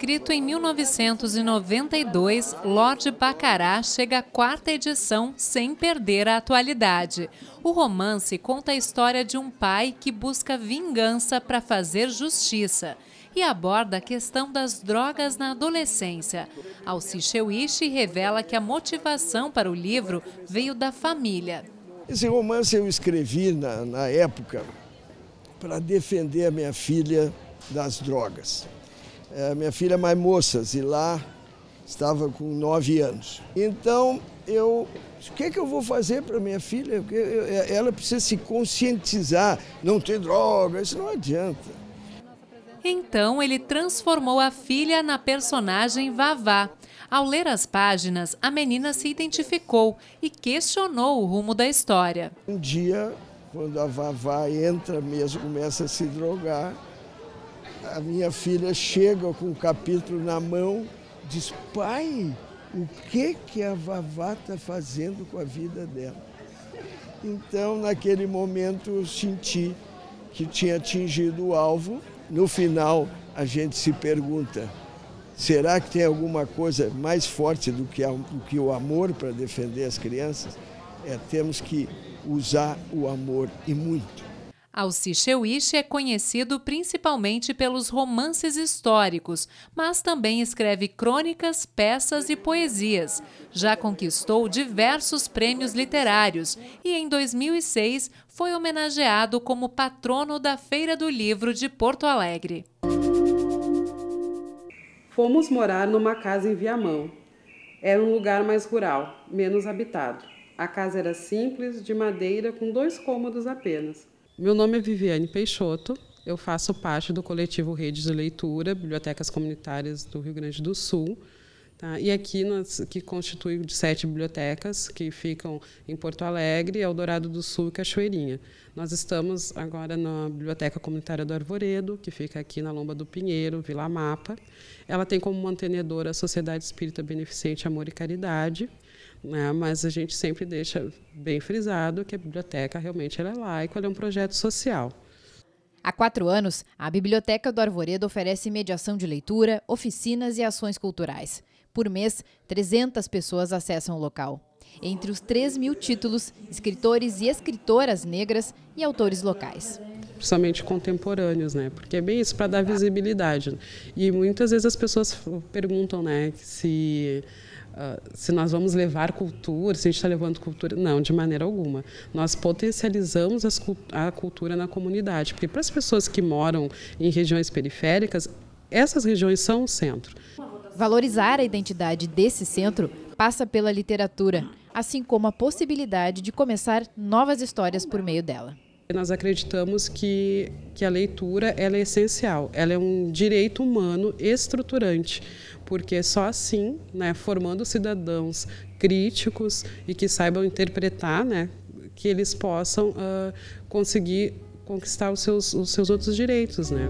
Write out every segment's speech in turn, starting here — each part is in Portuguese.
escrito em 1992, Lorde Bacará chega à quarta edição sem perder a atualidade. O romance conta a história de um pai que busca vingança para fazer justiça e aborda a questão das drogas na adolescência. Alci Chewishi revela que a motivação para o livro veio da família. Esse romance eu escrevi na, na época para defender a minha filha das drogas é, minha filha é mais moça, e lá estava com nove anos. Então eu, o que é que eu vou fazer para minha filha? É, ela precisa se conscientizar, não ter droga, isso não adianta. Então ele transformou a filha na personagem Vavá. Ao ler as páginas, a menina se identificou e questionou o rumo da história. Um dia, quando a Vavá entra mesmo, começa a se drogar, a minha filha chega com o capítulo na mão, diz: Pai, o que, que a Vavá está fazendo com a vida dela? Então, naquele momento, eu senti que tinha atingido o alvo. No final, a gente se pergunta: será que tem alguma coisa mais forte do que, a, do que o amor para defender as crianças? É, temos que usar o amor e muito. Alci é conhecido principalmente pelos romances históricos, mas também escreve crônicas, peças e poesias. Já conquistou diversos prêmios literários e, em 2006, foi homenageado como patrono da Feira do Livro de Porto Alegre. Fomos morar numa casa em Viamão. Era um lugar mais rural, menos habitado. A casa era simples, de madeira, com dois cômodos apenas. Meu nome é Viviane Peixoto, eu faço parte do coletivo Redes de Leitura, Bibliotecas Comunitárias do Rio Grande do Sul. Tá? E aqui, nós, que constitui de sete bibliotecas que ficam em Porto Alegre, Eldorado do Sul e Cachoeirinha. Nós estamos agora na Biblioteca Comunitária do Arvoredo, que fica aqui na Lomba do Pinheiro, Vila Mapa. Ela tem como mantenedora a Sociedade Espírita Beneficente Amor e Caridade, né? Mas a gente sempre deixa bem frisado que a biblioteca realmente é laica, ela é um projeto social. Há quatro anos, a Biblioteca do Arvoredo oferece mediação de leitura, oficinas e ações culturais. Por mês, 300 pessoas acessam o local. Entre os 3 mil títulos, escritores e escritoras negras e autores locais. Principalmente contemporâneos, né? Porque é bem isso para dar visibilidade. E muitas vezes as pessoas perguntam, né, se ah, se nós vamos levar cultura, se a gente está levando cultura. Não, de maneira alguma. Nós potencializamos as, a cultura na comunidade, porque para as pessoas que moram em regiões periféricas, essas regiões são o centro. Valorizar a identidade desse centro passa pela literatura, assim como a possibilidade de começar novas histórias por meio dela. Nós acreditamos que, que a leitura ela é essencial, ela é um direito humano estruturante, porque é só assim, né, formando cidadãos críticos e que saibam interpretar, né, que eles possam uh, conseguir conquistar os seus, os seus outros direitos. Né.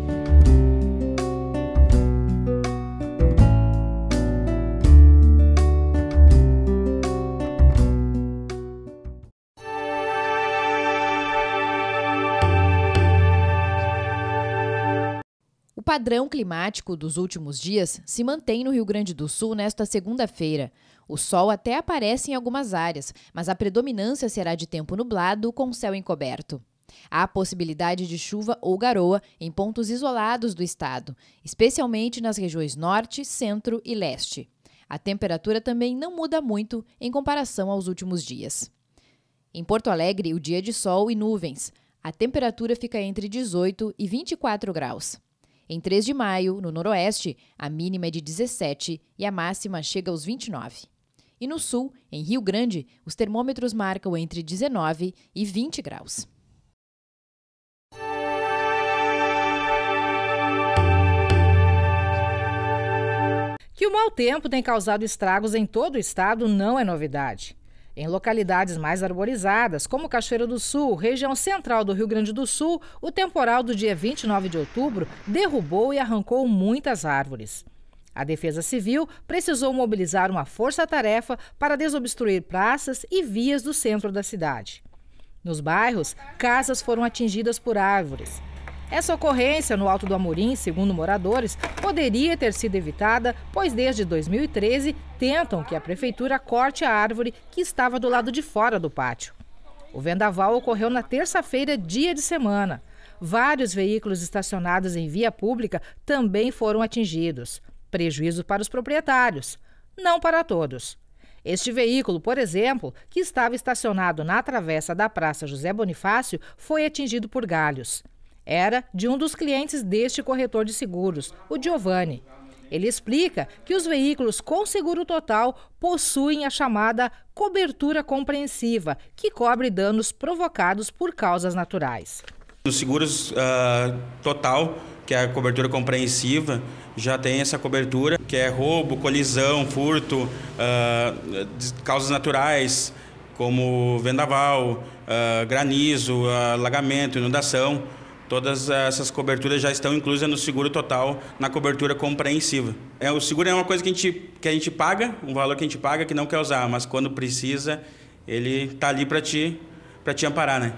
padrão climático dos últimos dias se mantém no Rio Grande do Sul nesta segunda-feira. O sol até aparece em algumas áreas, mas a predominância será de tempo nublado com céu encoberto. Há possibilidade de chuva ou garoa em pontos isolados do estado, especialmente nas regiões norte, centro e leste. A temperatura também não muda muito em comparação aos últimos dias. Em Porto Alegre, o dia é de sol e nuvens. A temperatura fica entre 18 e 24 graus. Em 3 de maio, no Noroeste, a mínima é de 17 e a máxima chega aos 29. E no Sul, em Rio Grande, os termômetros marcam entre 19 e 20 graus. Que o mau tempo tem causado estragos em todo o estado não é novidade. Em localidades mais arborizadas, como Cachoeira do Sul, região central do Rio Grande do Sul, o temporal do dia 29 de outubro derrubou e arrancou muitas árvores. A Defesa Civil precisou mobilizar uma força-tarefa para desobstruir praças e vias do centro da cidade. Nos bairros, casas foram atingidas por árvores. Essa ocorrência no Alto do Amorim, segundo moradores, poderia ter sido evitada, pois desde 2013 tentam que a prefeitura corte a árvore que estava do lado de fora do pátio. O vendaval ocorreu na terça-feira, dia de semana. Vários veículos estacionados em via pública também foram atingidos. Prejuízo para os proprietários, não para todos. Este veículo, por exemplo, que estava estacionado na travessa da Praça José Bonifácio, foi atingido por galhos era de um dos clientes deste corretor de seguros, o Giovanni. Ele explica que os veículos com seguro total possuem a chamada cobertura compreensiva, que cobre danos provocados por causas naturais. Os seguros uh, total, que é a cobertura compreensiva, já tem essa cobertura, que é roubo, colisão, furto, uh, causas naturais, como vendaval, uh, granizo, alagamento, inundação. Todas essas coberturas já estão inclusas no seguro total, na cobertura compreensiva. É, o seguro é uma coisa que a, gente, que a gente paga, um valor que a gente paga que não quer usar, mas quando precisa, ele está ali para te, te amparar. Né?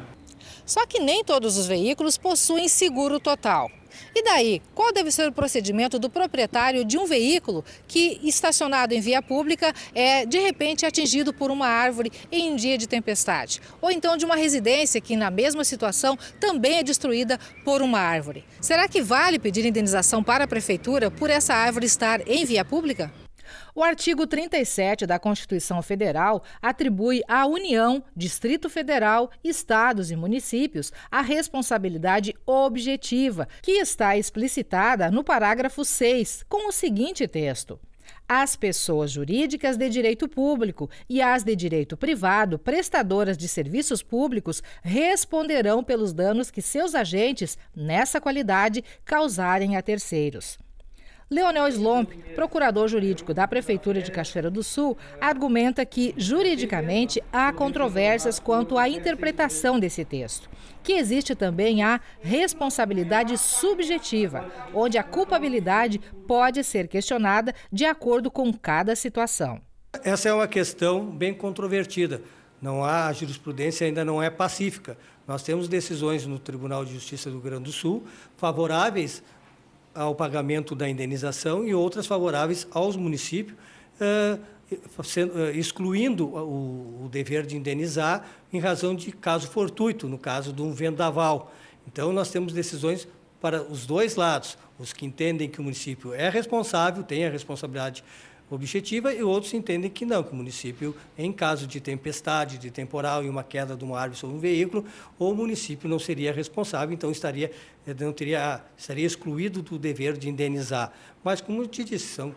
Só que nem todos os veículos possuem seguro total. E daí, qual deve ser o procedimento do proprietário de um veículo que, estacionado em via pública, é de repente atingido por uma árvore em um dia de tempestade? Ou então de uma residência que, na mesma situação, também é destruída por uma árvore? Será que vale pedir indenização para a prefeitura por essa árvore estar em via pública? O artigo 37 da Constituição Federal atribui à União, Distrito Federal, estados e municípios a responsabilidade objetiva, que está explicitada no parágrafo 6, com o seguinte texto as pessoas jurídicas de direito público e as de direito privado prestadoras de serviços públicos responderão pelos danos que seus agentes, nessa qualidade, causarem a terceiros. Leonel Slomp, procurador jurídico da Prefeitura de Cachoeira do Sul, argumenta que, juridicamente, há controvérsias quanto à interpretação desse texto, que existe também a responsabilidade subjetiva, onde a culpabilidade pode ser questionada de acordo com cada situação. Essa é uma questão bem controvertida. Não há a jurisprudência ainda não é pacífica. Nós temos decisões no Tribunal de Justiça do Rio Grande do Sul favoráveis ao pagamento da indenização e outras favoráveis aos municípios, eh, eh, excluindo o dever de indenizar em razão de caso fortuito, no caso de um vendaval. Então, nós temos decisões para os dois lados, os que entendem que o município é responsável, tem a responsabilidade objetiva e outros entendem que não, que o município, em caso de tempestade, de temporal e uma queda de uma árvore sobre um veículo, o município não seria responsável, então estaria eh, não teria estaria excluído do dever de indenizar. Mas como eu te disse, são,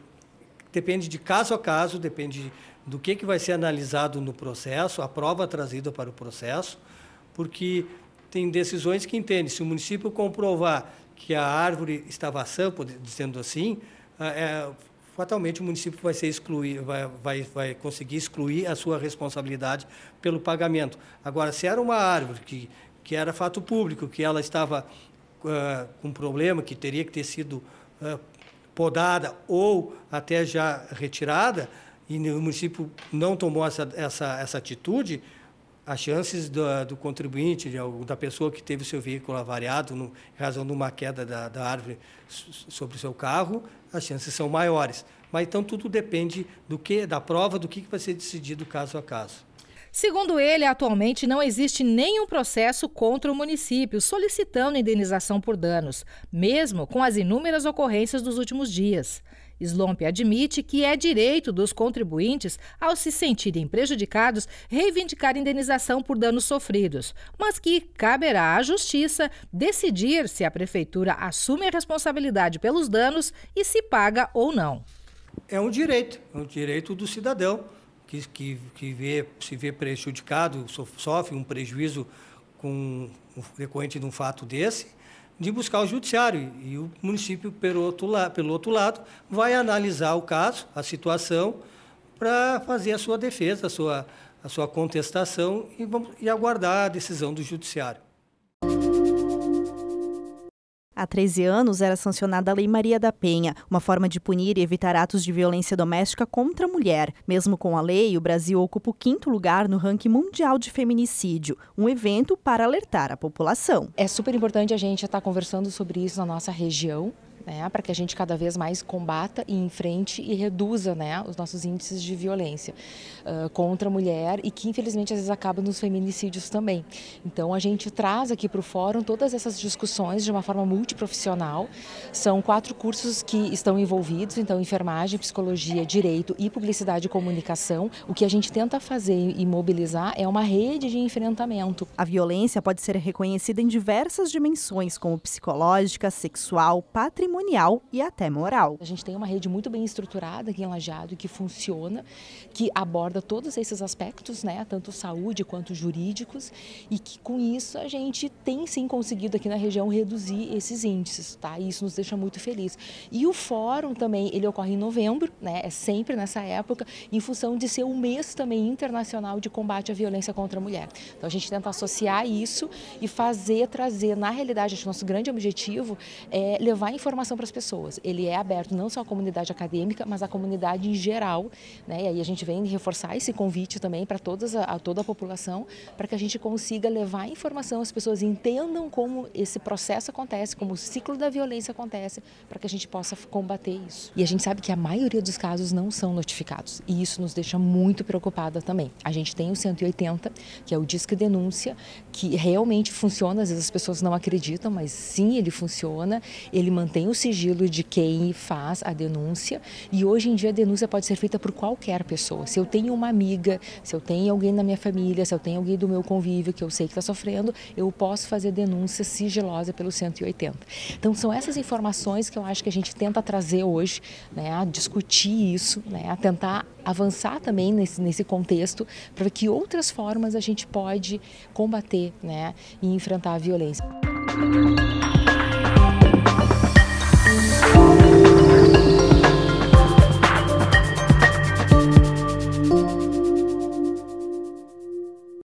depende de caso a caso, depende do que que vai ser analisado no processo, a prova trazida para o processo, porque tem decisões que entendem se o município comprovar que a árvore estava sã, dizendo assim, é, fatalmente o município vai ser excluir, vai, vai, vai conseguir excluir a sua responsabilidade pelo pagamento. Agora, se era uma árvore que, que era fato público, que ela estava uh, com um problema, que teria que ter sido uh, podada ou até já retirada, e o município não tomou essa, essa, essa atitude, as chances do, do contribuinte, de, da pessoa que teve o seu veículo avariado no, em razão de uma queda da, da árvore sobre o seu carro, as chances são maiores. Mas então tudo depende do que, da prova, do que vai ser decidido caso a caso. Segundo ele, atualmente não existe nenhum processo contra o município solicitando indenização por danos, mesmo com as inúmeras ocorrências dos últimos dias. Slomp admite que é direito dos contribuintes, ao se sentirem prejudicados, reivindicar indenização por danos sofridos, mas que caberá à Justiça decidir se a Prefeitura assume a responsabilidade pelos danos e se paga ou não. É um direito, é um direito do cidadão que, que, que vê, se vê prejudicado, sofre um prejuízo com, com, decorrente de um fato desse de buscar o judiciário. E o município, pelo outro, la pelo outro lado, vai analisar o caso, a situação, para fazer a sua defesa, a sua, a sua contestação e, vamos, e aguardar a decisão do judiciário. Há 13 anos era sancionada a Lei Maria da Penha, uma forma de punir e evitar atos de violência doméstica contra a mulher. Mesmo com a lei, o Brasil ocupa o quinto lugar no ranking mundial de feminicídio, um evento para alertar a população. É super importante a gente estar conversando sobre isso na nossa região, né, para que a gente cada vez mais combata e enfrente e reduza né, os nossos índices de violência uh, contra a mulher e que infelizmente às vezes acaba nos feminicídios também. Então a gente traz aqui para o fórum todas essas discussões de uma forma multiprofissional. São quatro cursos que estão envolvidos, então enfermagem, psicologia, direito e publicidade e comunicação. O que a gente tenta fazer e mobilizar é uma rede de enfrentamento. A violência pode ser reconhecida em diversas dimensões, como psicológica, sexual, patrimonial patrimonial e até moral. A gente tem uma rede muito bem estruturada aqui em Lajeado que funciona, que aborda todos esses aspectos, né, tanto saúde quanto jurídicos, e que com isso a gente tem sim conseguido aqui na região reduzir esses índices, tá? E isso nos deixa muito feliz. E o fórum também, ele ocorre em novembro, né? É sempre nessa época, em função de ser o mês também internacional de combate à violência contra a mulher. Então a gente tenta associar isso e fazer trazer na realidade, acho que nosso grande objetivo é levar informações informação para as pessoas. Ele é aberto não só à comunidade acadêmica, mas à comunidade em geral. Né? E aí a gente vem reforçar esse convite também para todas a, a toda a população, para que a gente consiga levar informação, as pessoas entendam como esse processo acontece, como o ciclo da violência acontece, para que a gente possa combater isso. E a gente sabe que a maioria dos casos não são notificados, e isso nos deixa muito preocupada também. A gente tem o 180, que é o Disque Denúncia, que realmente funciona, às vezes as pessoas não acreditam, mas sim, ele funciona, ele mantém o sigilo de quem faz a denúncia e hoje em dia a denúncia pode ser feita por qualquer pessoa. Se eu tenho uma amiga, se eu tenho alguém na minha família, se eu tenho alguém do meu convívio que eu sei que está sofrendo, eu posso fazer denúncia sigilosa pelo 180. Então são essas informações que eu acho que a gente tenta trazer hoje, né, a discutir isso, né, a tentar avançar também nesse, nesse contexto para que outras formas a gente pode combater né, e enfrentar a violência.